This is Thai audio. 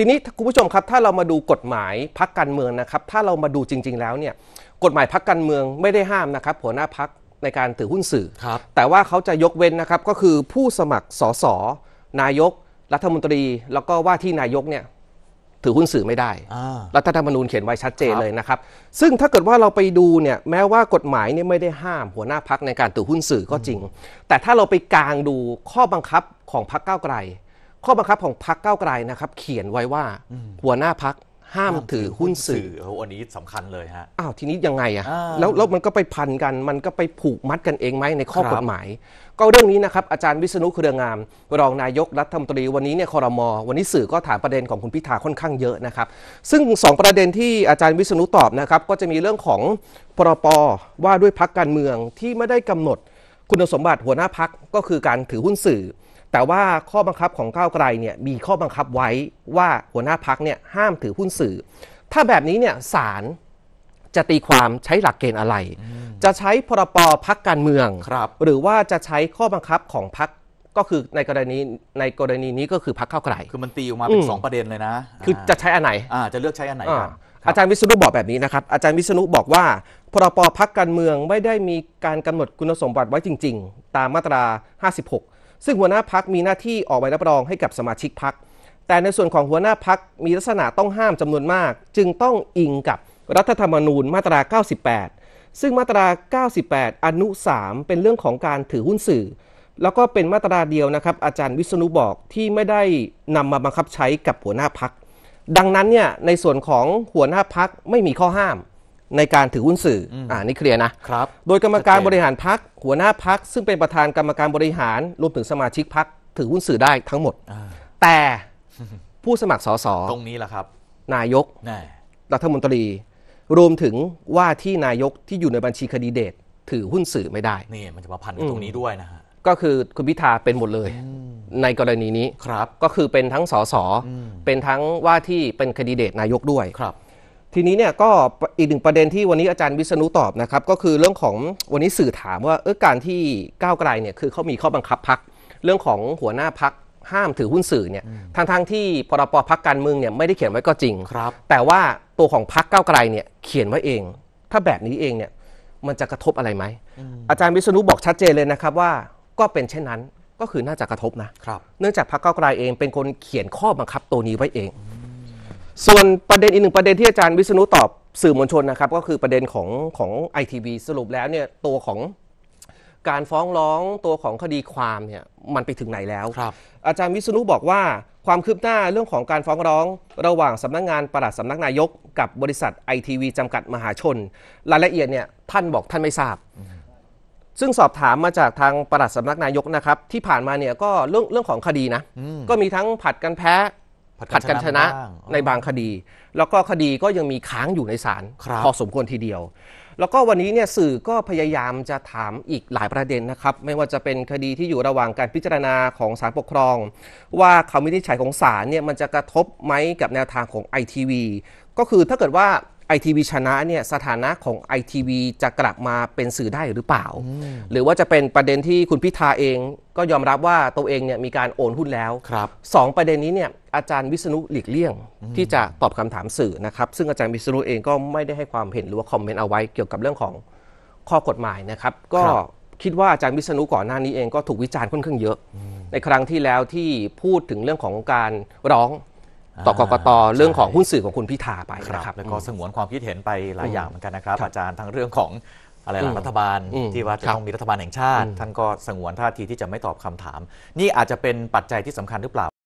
ทีนี้คุณผู้ชมครับถ้าเรามาดูกฎหมายพักการเมืองนะครับ ถ้าเรามาดูจริง ๆแล้วเนี่ยกฎหมายพักการเมืองไม่ได้ห้ามนะครับ หัวหน้าพักในการถือหุ้นสื่อแต่ว่าเขาจะยกเว้นนะครับ ก็คือผู้สมัครสสนายก รัฐมนตรีแล้วก็ว่าที่นายกเนี่ยถือหุ้นสื่อไม่ได้รัฐธรรมนูญเขียนไว้ชัดเจนเลยนะครับ ซึ่งถ้าเกิดว่าเราไปดูเนี่ยแม้ว่ากฎหมายเนี่ยไม่ได้ห้าม หัวหน้าพักในการถือหุ้นสื่อก็จริง แต่ถ้าเราไปกลางดูข้อบังคับของพักเก้าไกลข้อบังคับของพักเก้าไกลนะครับเขียนไว้ว่าหัวหน้าพักห้ามถือหุ้นสื่ออันนี้สำคัญเลยฮะอ้าวทีนี้ยังไงอะแล้วแล้วมันก็ไปพันกัน มันก็ไปผูกมัดกันเองไหมในข้อกฎหมาย ก็เรื่องนี้นะครับ อาจารย์วิษณุเครืองามรองนายกรัฐมนตรีวันนี้เนี่ยคอรมอวันนี้สื่อก็ถามประเด็นของคุณพิธาค่อนข้างเยอะนะครับ ซึ่ง 2 ประเด็นที่อาจารย์วิษณุตอบนะครับก็จะมีเรื่องของพรปว่าด้วยพักการเมืองที่ไม่ได้กำหนดคุณสมบัติหัวหน้าพักก็คือการถือหุ้นสื่อแต่ว่าข้อบังคับของก้าวไกลเนี่ยมีข้อบังคับไว้ว่าหัวหน้าพักเนี่ยห้ามถือหุ้นสื่อ ถ้าแบบนี้เนี่ยศาลจะตีความใช้หลักเกณฑ์อะไร จะใช้พรปพักการเมืองรหรือว่าจะใช้ข้อบังคับของพักก็คือในกรณีในกรณีนี้ก็คือพักเข้าไกล คือมันตีออกมาเป็นสองประเด็นเลยนะคือจะใช้อันไหนจะเลือกใช้อันไหนนอาจารย์วิษณุบอกแบบนี้นะครับอาจารย์วิษณุบอกว่า พรปพักการเมืองไม่ได้มีการกำหนดคุณสมบัติไว้จริง ๆ ตามมาตรา 56ซึ่งหัวหน้าพักมีหน้าที่ออกใบรับรองให้กับสมาชิกพัก แต่ในส่วนของหัวหน้าพักมีลักษณะต้องห้ามจำนวนมาก จึงต้องอิงกับรัฐธรรมนูญมาตรา 98 ซึ่งมาตรา 98 อนุ 3 เป็นเรื่องของการถือหุ้นสื่อ แล้วก็เป็นมาตราเดียวนะครับอาจารย์วิษณุบอกที่ไม่ได้นำมาบังคับใช้กับหัวหน้าพัก ดังนั้นเนี่ยในส่วนของหัวหน้าพักไม่มีข้อห้ามในการถือหุ้นสื่อ อ่านี่เคลียร์นะครับโดยกรรมการบริหารพักหัวหน้าพักซึ่งเป็นประธานกรรมการบริหาร รวมถึงสมาชิกพักถือหุ้นสื่อได้ทั้งหมด แต่ผู้สมัครสส ตรงนี้แหละครับ นายกรัฐมนตรีรวมถึงว่าที่นายกที่อยู่ในบัญชีคดีเดต ถือหุ้นสื่อไม่ได้นี่มันจะมาพันตรงนี้ด้วยนะฮะ ก็คือคุณพิธาเป็นหมดเลย ในกรณีนี้ครับก็คือเป็นทั้งสสเป็นทั้งว่าที่เป็นคดีเดตนายกด้วยครับทีนี้เนี่ยก็อีกหนึ่งประเด็นที่วันนี้อาจารย์วิษณุตอบนะครับก็คือเรื่องของวันนี้สื่อถามว่า เออการที่ก้าวไกลเนี่ยคือเขามีข้อบังคับพัก เรื่องของหัวหน้าพักห้ามถือหุ้นสื่อเนี่ยทางทั้งที่พรปพักการเมืองเนี่ยไม่ได้เขียนไว้ก็จริงครับแต่ว่าตัวของพักก้าวไกลเนี่ยเขียนไว้เอง ถ้าแบบนี้เองเนี่ยมันจะกระทบอะไรไหมอาจารย์วิษณุบอกชัดเจนเลยนะครับว่า ก็เป็นเช่นนั้นก็คือน่าจะกระทบนะครับเนื่องจากพรรคก้าไกลเองเป็นคนเขียนข้อบังคับ ตัวนี้ไว้เองส่วนประเด็นอีกหนึ่งประเด็นที่อาจารย์วิษณุตอบสื่อมวลชนนะครับก็คือประเด็นของของไอทีวีสรุปแล้วเนี่ย ตัวของการฟ้องร้องตัวของคดีความเนี่ย มันไปถึงไหนแล้วครับ อาจารย์วิษณุบอกว่า ความคืบหน้าเรื่องของการฟ้องร้องระหว่างสำนักงงานประหลัดสำนักนายก กับบริษัทไอทีวีจำกัดมหาชน รายละเอียดเนี่ยท่านบอกท่านไม่ทราบ ซึ่งสอบถามมาจากทางประหลัดสำนักนายกนะครับที่ผ่านมาเนี่ยก็เรื่องเรื่องของคดีนะก็มีทั้งผัดกันแพ้ผัดกันชนะในบางคดี แล้วก็คดีก็ยังมีค้างอยู่ในศาลพอสมควรทีเดียว แล้วก็วันนี้เนี่ยสื่อก็พยายามจะถามอีกหลายประเด็นนะครับ ไม่ว่าจะเป็นคดีที่อยู่ระหว่างการพิจารณาของศาลปกครอง ว่าคำวินิจฉัยของศาลเนี่ยมันจะกระทบไหมกับแนวทางของไอทีวีก็คือถ้าเกิดว่าไอทีวีชนะเนี่ยสถานะของไอทีวีจะกลับมาเป็นสื่อได้หรือเปล่า หรือว่าจะเป็นประเด็นที่คุณพิธาเองก็ยอมรับว่าตัวเองเนี่ยมีการโอนหุ้นแล้วครับสองประเด็นนี้เนี่ยอาจารย์วิษณุหลีกเลี่ยงที่จะตอบคำถามสื่อนะครับ ซึ่งอาจารย์วิษณุเองก็ไม่ได้ให้ความเห็นหรือว่าคอมเมนต์เอาไว้ เกี่ยวกับเรื่องของข้อกฎหมายนะครับก็คิดว่าอาจารย์วิษณุก่อนหน้านี้เองก็ถูกวิจารณ์ค่อนข้างเยอะ ในครั้งที่แล้วที่พูดถึงเรื่องของการร้องต่อกกตเรื่องของหุ้นสื่อของคุณพิธาไปนะครับ แล้วก็สงวนความคิดเห็นไปหลายอย่างเหมือนกันนะครับ อาจารย์ทั้งเรื่องของ อะไรล่ะรัฐบาลที่ว่าจะต้องมีรัฐบาลแห่งชาติท่านก็สงวนท่าทีที่จะไม่ตอบคำถาม นี่อาจจะเป็นปัจจัยที่สำคัญหรือเปล่า